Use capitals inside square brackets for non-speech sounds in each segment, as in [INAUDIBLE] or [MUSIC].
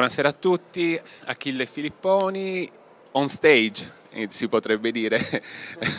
Buonasera a tutti, Achille Filipponi, on stage eh, si potrebbe dire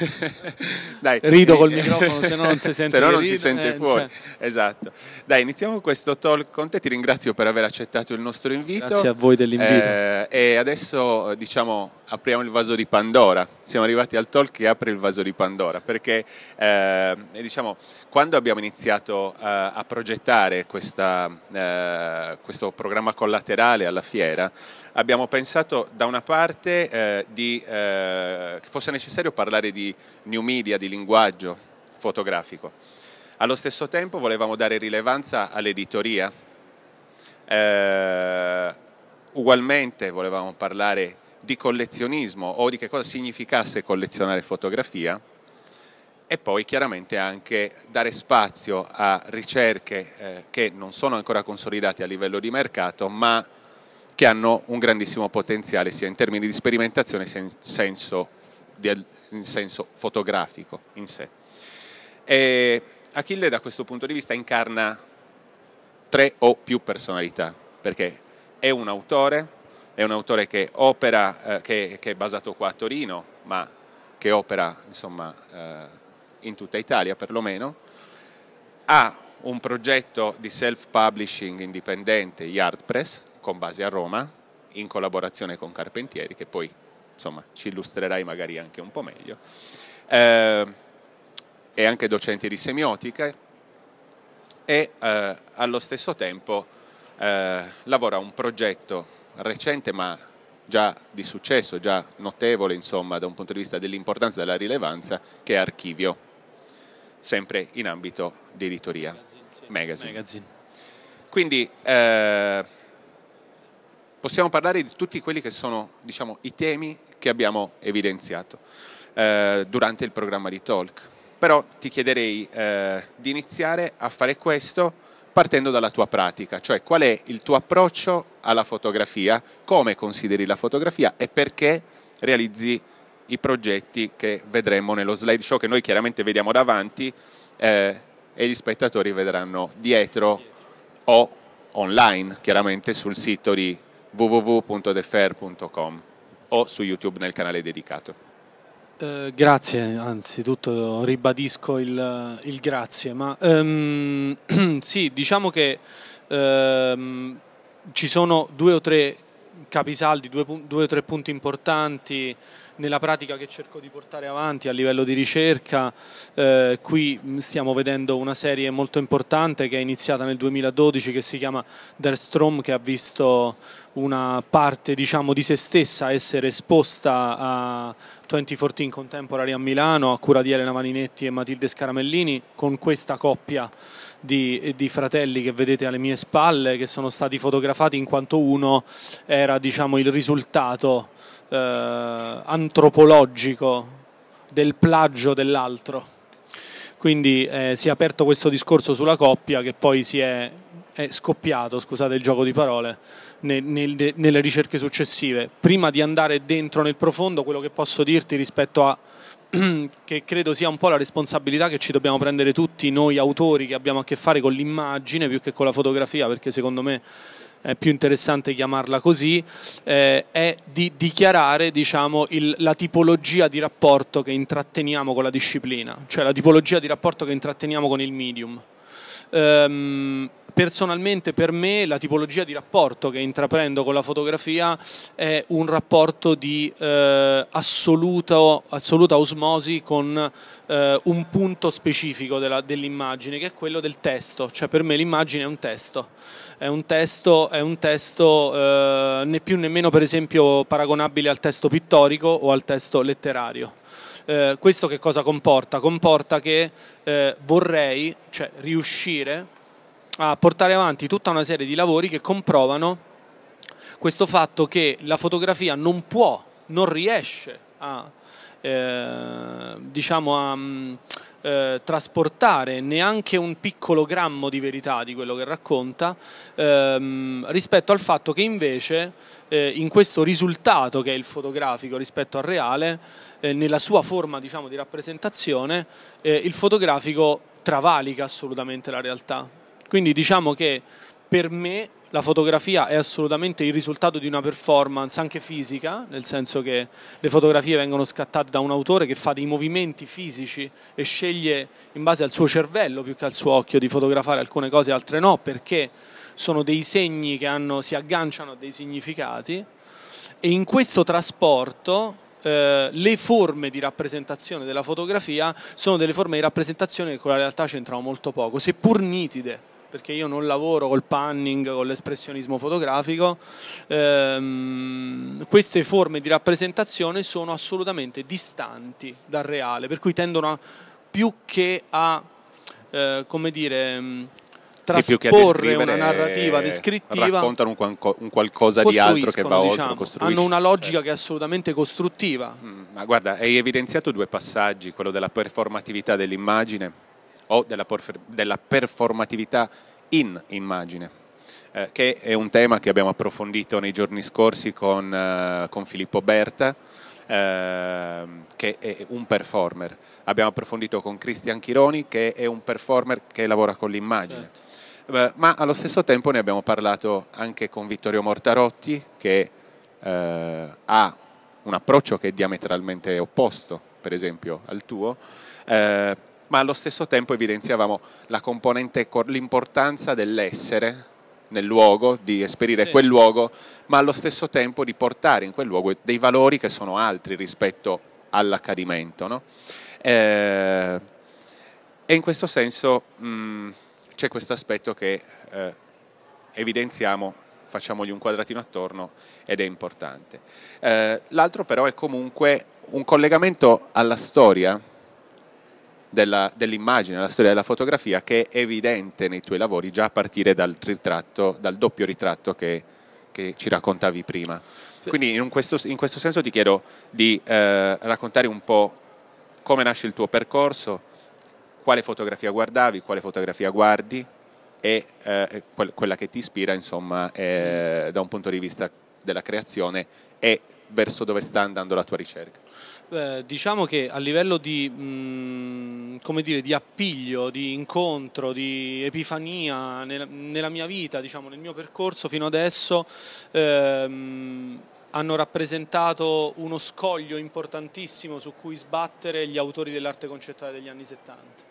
[LAUGHS] Dai, rido col microfono se no non si [LAUGHS] sente, se no non si sente eh, fuori cioè. esatto Dai, iniziamo questo talk con te ti ringrazio per aver accettato il nostro invito grazie a voi dell'invito eh, e adesso eh, diciamo apriamo il vaso di Pandora, siamo arrivati al talk che apre il vaso di Pandora, perché eh, diciamo, quando abbiamo iniziato eh, a progettare questa, eh, questo programma collaterale alla fiera, abbiamo pensato da una parte eh, di, eh, che fosse necessario parlare di new media, di linguaggio fotografico, allo stesso tempo volevamo dare rilevanza all'editoria ugualmente volevamo parlare di collezionismo o di che cosa significasse collezionare fotografia e poi chiaramente anche dare spazio a ricerche eh, che non sono ancora consolidate a livello di mercato ma che hanno un grandissimo potenziale sia in termini di sperimentazione sia in senso, di, in senso fotografico in sé. E Achille da questo punto di vista incarna tre o più personalità perché è un autore, è un autore che, opera, eh, che, che è basato qua a Torino, ma che opera insomma, eh, in tutta Italia perlomeno, ha un progetto di self-publishing indipendente Yardpress con base a Roma in collaborazione con Carpentieri che poi insomma, ci illustrerai magari anche un po' meglio. Eh, è anche docente di semiotica e eh, allo stesso tempo eh, lavora un progetto recente ma già di successo, già notevole insomma da un punto di vista dell'importanza e della rilevanza, che è Archivio, sempre in ambito di editoria. Magazine. Sì. Magazine. Magazine. Quindi eh, possiamo parlare di tutti quelli che sono diciamo, i temi che abbiamo evidenziato eh, durante il programma di Talk. Però ti chiederei eh, di iniziare a fare questo partendo dalla tua pratica, cioè qual è il tuo approccio alla fotografia, come consideri la fotografia e perché realizzi i progetti che vedremo nello slideshow che noi chiaramente vediamo davanti eh, e gli spettatori vedranno dietro o online chiaramente sul sito di www.defer.com o su YouTube nel canale dedicato. Eh, grazie, anzitutto ribadisco il, il grazie, ma ehm, [CLEARS THROAT] sì, diciamo che ehm, ci sono due o tre capisaldi, due, due o tre punti importanti nella pratica che cerco di portare avanti a livello di ricerca. Eh, qui mm, stiamo vedendo una serie molto importante che è iniziata nel 2012 che si chiama Der Strom che ha visto una parte diciamo, di se stessa essere esposta a 2014 Contemporary a Milano a cura di Elena Vaninetti e Matilde Scaramellini con questa coppia di, di, fratelli che vedete alle mie spalle che sono stati fotografati in quanto uno era diciamo, il risultato eh, antropologico del plagio dell'altro. Quindi eh, si è aperto questo discorso sulla coppia che poi si è, è scoppiato, scusate il gioco di parole, nel, nel, nelle ricerche successive. Prima di andare dentro nel profondo, quello che posso dirti rispetto a [CLEARS THROAT] che credo sia un po' la responsabilità che ci dobbiamo prendere tutti noi autori che abbiamo a che fare con l'immagine più che con la fotografia, perché secondo me è più interessante chiamarla così, eh, è di dichiarare diciamo, il, la tipologia di rapporto che intratteniamo con la disciplina, cioè la tipologia di rapporto che intratteniamo con il medium. Um, personalmente per me la tipologia di rapporto che intraprendo con la fotografia è un rapporto di eh, assoluta, assoluta osmosi con eh, un punto specifico della, dell'immagine che è quello del testo, cioè per me l'immagine è un testo, è un testo, è un testo eh, né più né meno per esempio paragonabile al testo pittorico o al testo letterario. Eh, questo che cosa comporta? Comporta che eh, vorrei, cioè riuscire a portare avanti tutta una serie di lavori che comprovano questo fatto che la fotografia non può, non riesce a, eh, diciamo a mm, eh, trasportare neanche un piccolo grammo di verità di quello che racconta ehm, rispetto al fatto che invece eh, in questo risultato che è il fotografico rispetto al reale eh, nella sua forma diciamo, di rappresentazione eh, il fotografico travalica assolutamente la realtà quindi diciamo che per me la fotografia è assolutamente il risultato di una performance anche fisica, nel senso che le fotografie vengono scattate da un autore che fa dei movimenti fisici e sceglie in base al suo cervello più che al suo occhio di fotografare alcune cose e altre no, perché sono dei segni che hanno, si agganciano a dei significati e in questo trasporto eh, le forme di rappresentazione della fotografia sono delle forme di rappresentazione che con la realtà c'entrano molto poco, seppur nitide perché io non lavoro col panning, con l'espressionismo fotografico, ehm, queste forme di rappresentazione sono assolutamente distanti dal reale, per cui tendono a, più che a, eh, come dire, mm, trasporre sì, una narrativa descrittiva raccontano un, qualco, un qualcosa di altro che va diciamo, oltre hanno una logica certo. che è assolutamente costruttiva mm, ma guarda hai evidenziato due passaggi quello della performatività dell'immagine o della, della performatività in immagine eh, che è un tema che abbiamo approfondito nei giorni scorsi con, eh, con Filippo Berta, eh, che è un performer. Abbiamo approfondito con Cristian Chironi, che è un performer che lavora con l'immagine. Certo. Eh, ma allo stesso tempo ne abbiamo parlato anche con Vittorio Mortarotti, che eh, ha un approccio che è diametralmente opposto, per esempio, al tuo ma allo stesso tempo evidenziavamo la componente, l'importanza dell'essere nel luogo, di esperire sì. quel luogo, ma allo stesso tempo di portare in quel luogo dei valori che sono altri rispetto all'accadimento. No? Eh, e in questo senso mh, mm, c'è questo aspetto che eh, evidenziamo, facciamogli un quadratino attorno ed è importante. Eh, l'altro però è comunque un collegamento alla storia dell'immagine, la storia della fotografia che è evidente nei tuoi lavori già a partire dal, ritratto, dal doppio ritratto che, che, ci raccontavi prima. Quindi in questo, in questo, senso ti chiedo di eh, raccontare un po' come nasce il tuo percorso, quale fotografia guardavi, quale fotografia guardi e eh, quella che ti ispira insomma eh, da un punto di vista della creazione e verso dove sta andando la tua ricerca. Eh, diciamo che a livello di, mh, mm, come dire, di appiglio, di incontro, di epifania nel, nella mia vita, diciamo, nel mio percorso fino adesso, ehm, hanno rappresentato uno scoglio importantissimo su cui sbattere gli autori dell'arte concettuale degli anni 70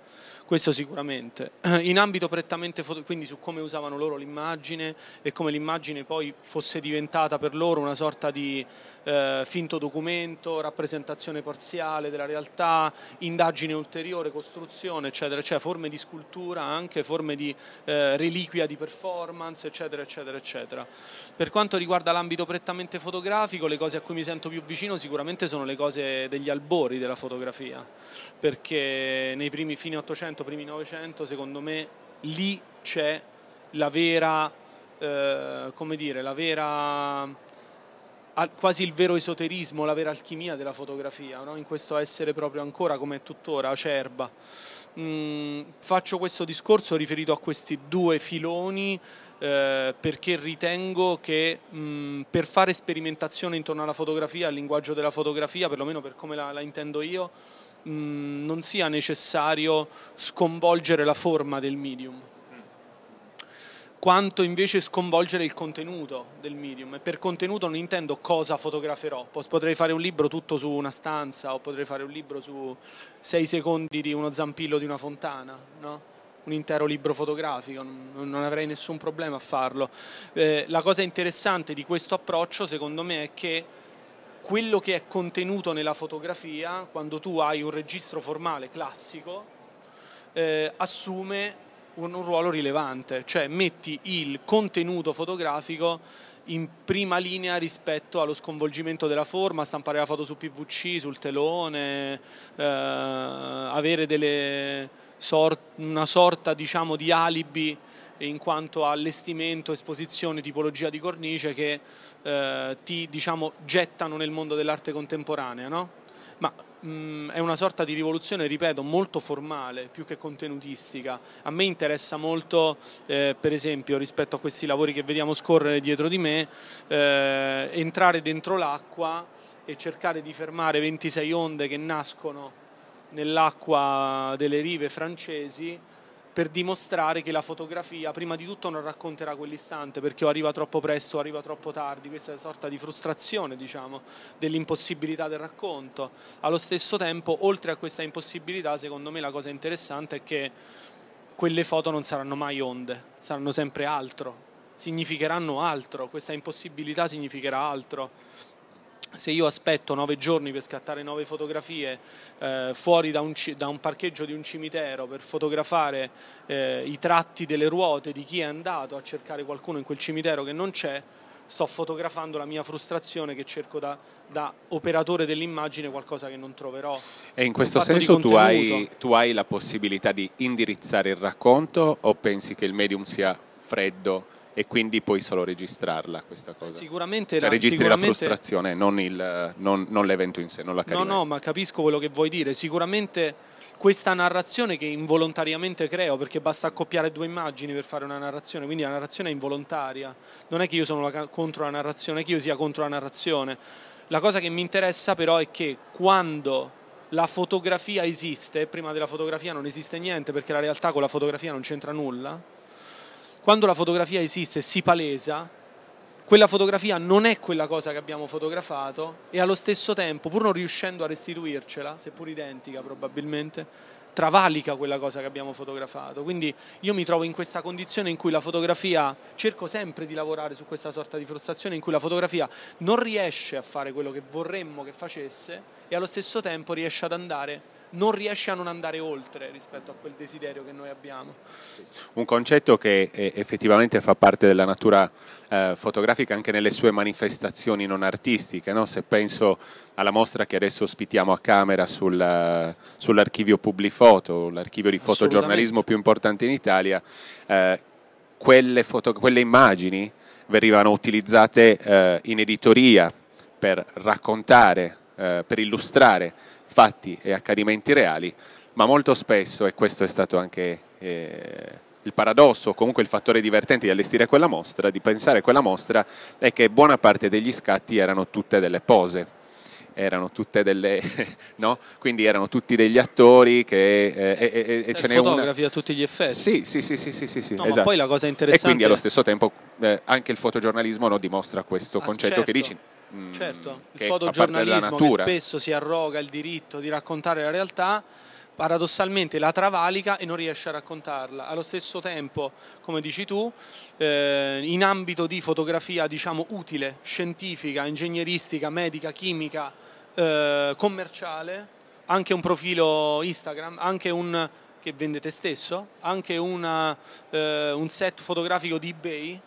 questo sicuramente. [CLEARS THROAT] In ambito prettamente foto, quindi su come usavano loro l'immagine e come l'immagine poi fosse diventata per loro una sorta di eh, finto documento, rappresentazione parziale della realtà, indagine ulteriore, costruzione, eccetera, cioè forme di scultura, anche forme di eh, reliquia di performance, eccetera, eccetera, eccetera. Per quanto riguarda l'ambito prettamente fotografico, le cose a cui mi sento più vicino sicuramente sono le cose degli albori della fotografia, perché nei primi fine 800 800, primi 900, secondo me lì c'è la vera, eh, come dire, la vera quasi il vero esoterismo, la vera alchimia della fotografia, no? in questo essere proprio ancora come è tuttora acerba. Mm, faccio questo discorso riferito a questi due filoni eh, perché ritengo che mm, per fare sperimentazione intorno alla fotografia, al linguaggio della fotografia, perlomeno per come la, la intendo io, mh, mm, non sia necessario sconvolgere la forma del medium quanto invece sconvolgere il contenuto del medium. E per contenuto non intendo cosa fotograferò. Potrei fare un libro tutto su una stanza, o potrei fare un libro su sei secondi di uno zampillo di una fontana, no? un intero libro fotografico, non, avrei nessun problema a farlo. Eh, la cosa interessante di questo approccio, secondo me, è che quello che è contenuto nella fotografia, quando tu hai un registro formale classico, eh, assume un, ruolo rilevante, cioè metti il contenuto fotografico in prima linea rispetto allo sconvolgimento della forma, stampare la foto su PVC, sul telone, eh, avere sort- una sorta diciamo, di alibi in quanto allestimento, esposizione, tipologia di cornice che eh, ti diciamo, gettano nel mondo dell'arte contemporanea. No? Ma mh, mm, è una sorta di rivoluzione, ripeto, molto formale più che contenutistica. A me interessa molto, eh, per esempio, rispetto a questi lavori che vediamo scorrere dietro di me, eh, entrare dentro l'acqua e cercare di fermare 26 onde che nascono nell'acqua delle rive francesi per dimostrare che la fotografia prima di tutto non racconterà quell'istante perché o arriva troppo presto o arriva troppo tardi, questa è una sorta di frustrazione diciamo, dell'impossibilità del racconto. Allo stesso tempo, oltre a questa impossibilità, secondo me la cosa interessante è che quelle foto non saranno mai onde, saranno sempre altro, significheranno altro, questa impossibilità significherà altro se io aspetto nove giorni per scattare nove fotografie eh, fuori da un, da un, parcheggio di un cimitero per fotografare eh, i tratti delle ruote di chi è andato a cercare qualcuno in quel cimitero che non c'è, sto fotografando la mia frustrazione che cerco da, da operatore dell'immagine qualcosa che non troverò. E in questo senso tu hai, tu hai la possibilità di indirizzare il racconto o pensi che il medium sia freddo? e quindi puoi solo registrarla questa cosa. Sicuramente cioè, la, registri sicuramente... la frustrazione, non, il, non, non, l'evento in sé, non la carriera. No, no, ma capisco quello che vuoi dire. Sicuramente questa narrazione che involontariamente creo, perché basta accoppiare due immagini per fare una narrazione, quindi la narrazione è involontaria. Non è che io sono la, contro la narrazione, è che io sia contro la narrazione. La cosa che mi interessa però è che quando la fotografia esiste, prima della fotografia non esiste niente perché la realtà con la fotografia non c'entra nulla, quando la fotografia esiste e si palesa, quella fotografia non è quella cosa che abbiamo fotografato e allo stesso tempo, pur non riuscendo a restituircela, seppur identica probabilmente, travalica quella cosa che abbiamo fotografato. Quindi io mi trovo in questa condizione in cui la fotografia, cerco sempre di lavorare su questa sorta di frustrazione in cui la fotografia non riesce a fare quello che vorremmo che facesse e allo stesso tempo riesce ad andare non riesce a non andare oltre rispetto a quel desiderio che noi abbiamo. Un concetto che eh, effettivamente fa parte della natura eh, fotografica anche nelle sue manifestazioni non artistiche, no? se penso alla mostra che adesso ospitiamo a Camera sul, eh, sull'archivio Publifoto, l'archivio di fotogiornalismo più importante in Italia, eh, quelle, foto, quelle, immagini venivano utilizzate eh, in editoria per raccontare, eh, per illustrare fatti e accadimenti reali, ma molto spesso, e questo è stato anche eh, il paradosso, o comunque il fattore divertente di allestire quella mostra, di pensare a quella mostra, è che buona parte degli scatti erano tutte delle pose. Erano tutte delle. [LAUGHS] No? Quindi erano tutti degli attori che. Eh, sì, e, e, e ce n'è fotografi una... a tutti gli effetti. Sì, sì, sì, sì, sì, sì, sì no, esatto. poi la cosa interessante. E quindi allo stesso tempo eh, anche il fotogiornalismo no, dimostra questo ah, concetto certo. che dici mh, mm, certo, il fotogiornalismo che spesso si arroga il diritto di raccontare la realtà paradossalmente la travalica e non riesce a raccontarla. Allo stesso tempo, come dici tu, eh, in ambito di fotografia diciamo utile, scientifica, ingegneristica, medica, chimica, eh, commerciale, anche un profilo Instagram, anche un che vende te stesso, anche una, eh, un set fotografico di eBay,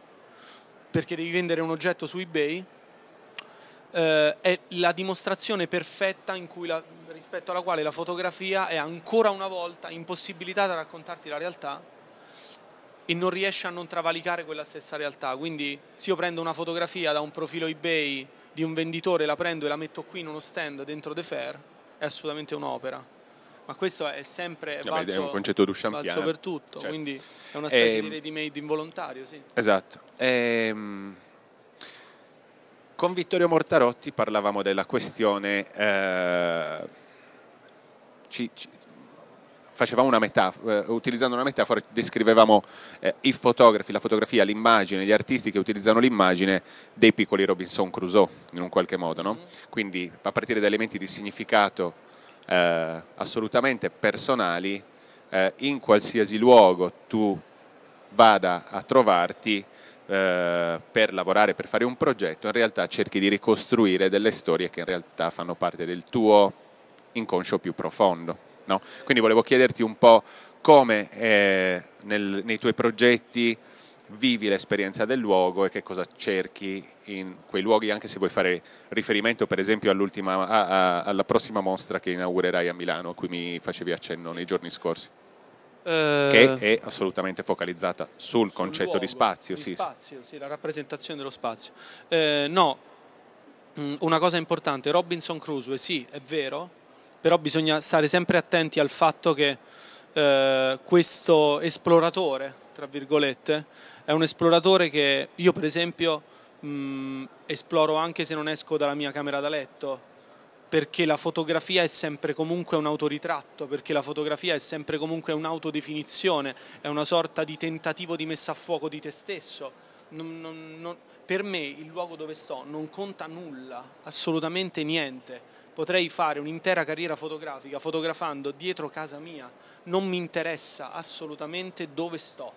perché devi vendere un oggetto su eBay, eh, è la dimostrazione perfetta la, rispetto alla quale la fotografia è ancora una volta impossibilitata a raccontarti la realtà e non riesce a non travalicare quella stessa realtà. Quindi se io prendo una fotografia da un profilo eBay di un venditore, la prendo e la metto qui in uno stand dentro The Fair, è assolutamente un'opera. Ma questo è sempre Vabbè, valso, è un concetto valso per tutto, certo. quindi è una specie e... di ehm, ready-made involontario. Sì. Esatto. Ehm... Con Vittorio Mortarotti parlavamo della questione, eh, ci, ci, facevamo una metafora, eh, utilizzando una metafora descrivevamo eh, i fotografi, la fotografia, l'immagine, gli artisti che utilizzano l'immagine dei piccoli Robinson Crusoe in un qualche modo, no? Mm-hmm. quindi a partire da elementi di significato eh, assolutamente personali, eh, in qualsiasi luogo tu vada a trovarti, eh, per lavorare, per fare un progetto, in realtà cerchi di ricostruire delle storie che in realtà fanno parte del tuo inconscio più profondo. No? Quindi volevo chiederti un po' come eh, nel, nei tuoi progetti vivi l'esperienza del luogo e che cosa cerchi in quei luoghi, anche se vuoi fare riferimento per esempio a, a, alla prossima mostra che inaugurerai a Milano, a cui mi facevi accenno nei giorni scorsi che eh, è assolutamente focalizzata sul, sul concetto luogo, di spazio. Di sì. spazio sì, la rappresentazione dello spazio. Eh, no, mm, una cosa importante, Robinson Crusoe, sì, è vero, però bisogna stare sempre attenti al fatto che eh, questo esploratore, tra virgolette, è un esploratore che io per esempio mh, mm, esploro anche se non esco dalla mia camera da letto, perché la fotografia è sempre comunque un autoritratto, perché la fotografia è sempre comunque un'autodefinizione, è una sorta di tentativo di messa a fuoco di te stesso. Non, non, non, per me il luogo dove sto non conta nulla, assolutamente niente. Potrei fare un'intera carriera fotografica fotografando dietro casa mia, non mi interessa assolutamente dove sto.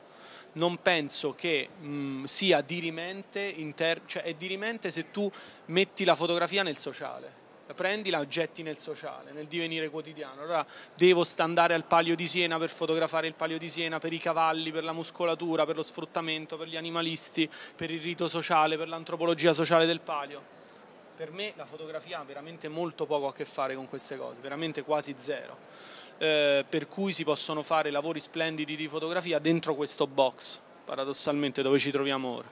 Non penso che mh, mm, sia dirimente, inter- cioè è dirimente se tu metti la fotografia nel sociale prendila, getti nel sociale, nel divenire quotidiano. Allora devo standare al Palio di Siena per fotografare il Palio di Siena, per i cavalli, per la muscolatura, per lo sfruttamento, per gli animalisti, per il rito sociale, per l'antropologia sociale del Palio. Per me la fotografia ha veramente molto poco a che fare con queste cose, veramente quasi zero. Eh, per cui si possono fare lavori splendidi di fotografia dentro questo box paradossalmente dove ci troviamo ora.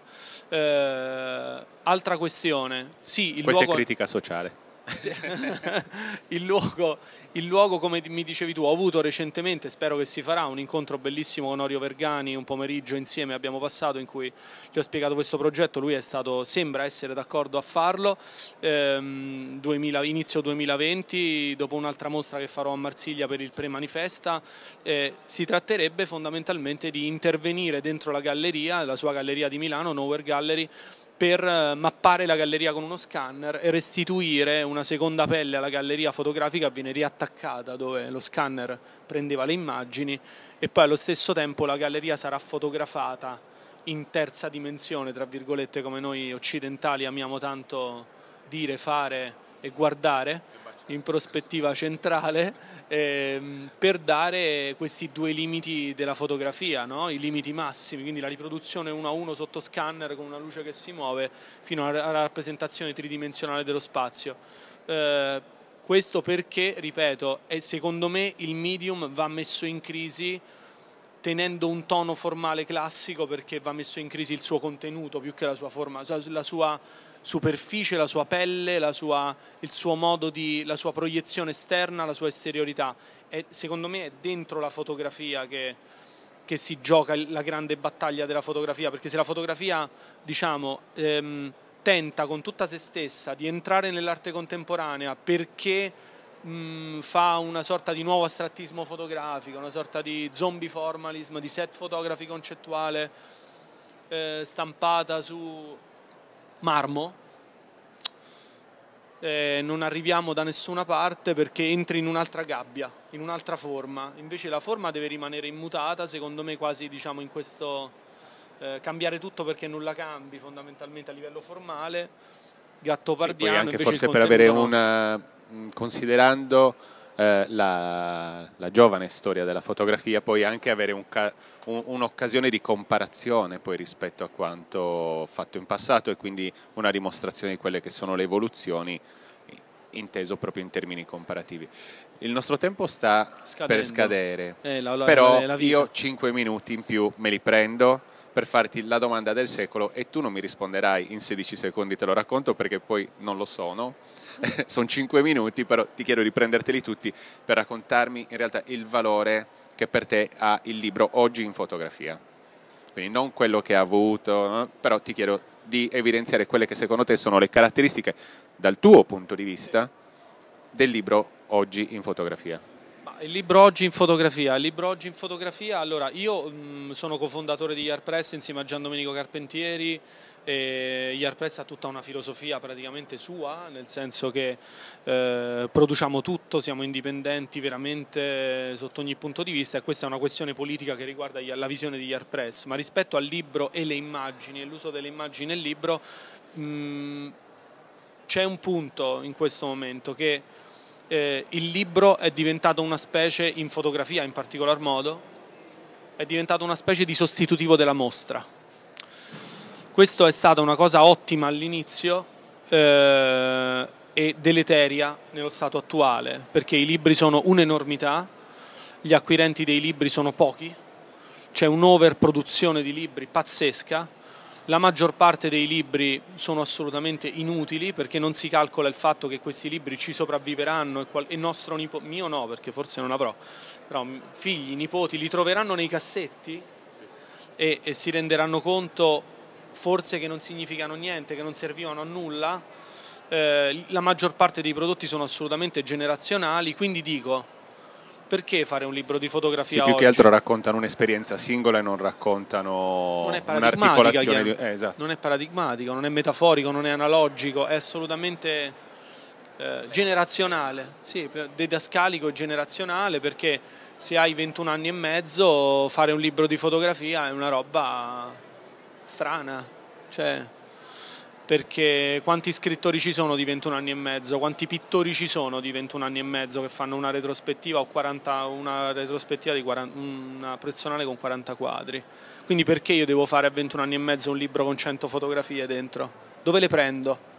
Eh, altra questione, sì, il Questa luogo... è critica sociale. [LAUGHS] il, luogo, il, luogo, come mi dicevi tu, ho avuto recentemente, spero che si farà, un incontro bellissimo con Orio Vergani, un pomeriggio insieme abbiamo passato in cui gli ho spiegato questo progetto, lui stato, sembra essere d'accordo a farlo, ehm, 2000, inizio 2020, dopo un'altra mostra che farò a Marsiglia per il pre-manifesta, eh, si tratterebbe fondamentalmente di intervenire dentro la galleria, la sua galleria di Milano, Nowhere Gallery, per eh, mappare la galleria con uno scanner e restituire una seconda pelle alla galleria fotografica viene riattaccata dove lo scanner prendeva le immagini e poi allo stesso tempo la galleria sarà fotografata in terza dimensione, tra virgolette, come noi occidentali amiamo tanto dire, fare e guardare in prospettiva centrale ehm, per dare questi due limiti della fotografia, no? i limiti massimi, quindi la riproduzione uno a uno sotto scanner con una luce che si muove fino alla rappresentazione tridimensionale dello spazio. Eh, questo perché, ripeto, è, secondo me il medium va messo in crisi tenendo un tono formale classico perché va messo in crisi il suo contenuto più che la sua forma, la sua superficie, la sua pelle, la sua, il suo modo di, la sua proiezione esterna, la sua esteriorità. E secondo me è dentro la fotografia che, che si gioca la grande battaglia della fotografia, perché se la fotografia, diciamo, ehm, tenta con tutta se stessa di entrare nell'arte contemporanea perché mh, fa una sorta di nuovo astrattismo fotografico, una sorta di zombie formalism, di set photography concettuale eh, stampata su marmo, eh, non arriviamo da nessuna parte perché entri in un'altra gabbia, in un'altra forma. Invece la forma deve rimanere immutata, secondo me quasi diciamo in questo eh, cambiare tutto perché nulla cambi fondamentalmente a livello formale. Gattopardiano sì, poi anche forse per avere una mm, considerando eh, la, la, giovane storia della fotografia, poi anche avere un'occasione un, un di comparazione rispetto a quanto fatto in passato e quindi una dimostrazione di quelle che sono le evoluzioni inteso proprio in termini comparativi. Il nostro tempo sta Scadendo. per scadere, eh, la, la, però la, io 5 minuti in più me li prendo per farti la domanda del secolo e tu non mi risponderai in 16 secondi, te lo racconto perché poi non lo sono. [LAUGHS] sono 5 minuti, però ti chiedo di prenderteli tutti per raccontarmi in realtà il valore che per te ha il libro oggi in fotografia. Quindi non quello che ha avuto, però ti chiedo di evidenziare quelle che secondo te sono le caratteristiche, dal tuo punto di vista, del libro oggi in fotografia. Il libro oggi in fotografia. Il libro oggi in fotografia, allora io mh, mm, sono cofondatore di Yarpress insieme a Gian Domenico Carpentieri. E Yarpress ha tutta una filosofia praticamente sua, nel senso che eh, produciamo tutto, siamo indipendenti veramente sotto ogni punto di vista e questa è una questione politica che riguarda la visione di Yarpress. Ma rispetto al libro e le immagini e l'uso delle immagini nel libro, mh, mm, c'è un punto in questo momento che eh, il libro è diventato una specie, in fotografia in particolar modo, è diventato una specie di sostitutivo della mostra. Questo è stata una cosa ottima all'inizio eh, e deleteria nello stato attuale, perché i libri sono un'enormità, gli acquirenti dei libri sono pochi, c'è un'overproduzione di libri pazzesca la maggior parte dei libri sono assolutamente inutili perché non si calcola il fatto che questi libri ci sopravviveranno e, qual- e nostro nipote, mio no perché forse non avrò, però figli, nipoti li troveranno nei cassetti sì. e, e si renderanno conto forse che non significano niente, che non servivano a nulla. Eh, la maggior parte dei prodotti sono assolutamente generazionali, quindi dico perché fare un libro di fotografia? Sì, più oggi? che altro raccontano un'esperienza singola e non raccontano non un'articolazione. Di... Eh, esatto. Non è paradigmatico, non è metaforico, non è analogico, è assolutamente eh, generazionale, sì, dedascalico e generazionale perché se hai 21 anni e mezzo fare un libro di fotografia è una roba strana. Cioè, perché quanti scrittori ci sono di 21 anni e mezzo, quanti pittori ci sono di 21 anni e mezzo che fanno una retrospettiva o 40, una retrospettiva di 40, una personale con 40 quadri. Quindi perché io devo fare a 21 anni e mezzo un libro con 100 fotografie dentro? Dove le prendo?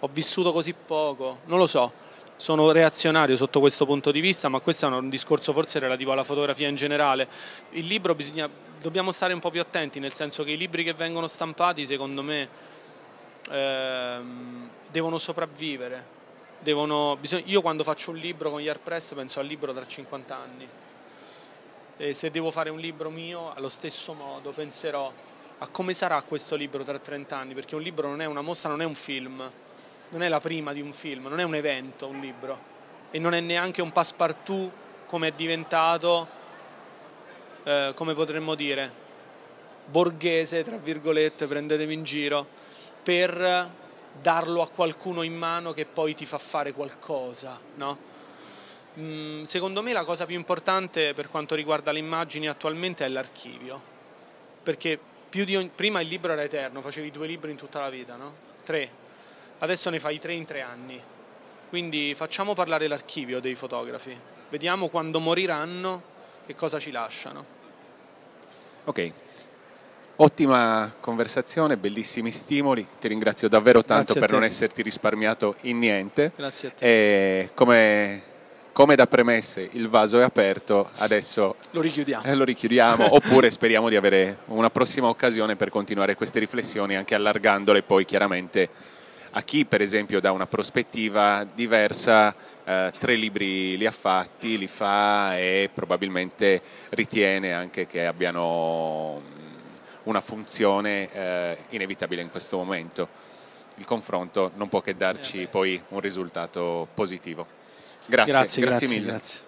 Ho vissuto così poco, non lo so. Sono reazionario sotto questo punto di vista, ma questo è un discorso forse relativo alla fotografia in generale. Il libro bisogna, dobbiamo stare un po' più attenti, nel senso che i libri che vengono stampati, secondo me, ehm, devono sopravvivere. Devono, bisogna, io quando faccio un libro con gli art penso al libro tra 50 anni. E se devo fare un libro mio, allo stesso modo penserò a come sarà questo libro tra 30 anni, perché un libro non è una mostra, non è un film, non è la prima di un film, non è un evento un libro e non è neanche un passepartout come è diventato, eh, come potremmo dire, borghese, tra virgolette, prendetemi in giro per darlo a qualcuno in mano che poi ti fa fare qualcosa, no? Mm, secondo me la cosa più importante per quanto riguarda le immagini attualmente è l'archivio, perché ogni... prima il libro era eterno, facevi due libri in tutta la vita, no? Tre, adesso ne fai tre in tre anni, quindi facciamo parlare l'archivio dei fotografi, vediamo quando moriranno che cosa ci lasciano. Ok, Ottima conversazione, bellissimi stimoli, ti ringrazio davvero tanto per non esserti risparmiato in niente. Grazie a te. E come, come da premesse il vaso è aperto, adesso lo richiudiamo, eh, lo richiudiamo [LAUGHS] oppure speriamo di avere una prossima occasione per continuare queste riflessioni, anche allargandole poi chiaramente a chi per esempio da una prospettiva diversa eh, tre libri li ha fatti, li fa e probabilmente ritiene anche che abbiano una funzione eh, inevitabile in questo momento. Il confronto non può che darci eh, poi un risultato positivo. Grazie, grazie, grazie, grazie mille. Grazie.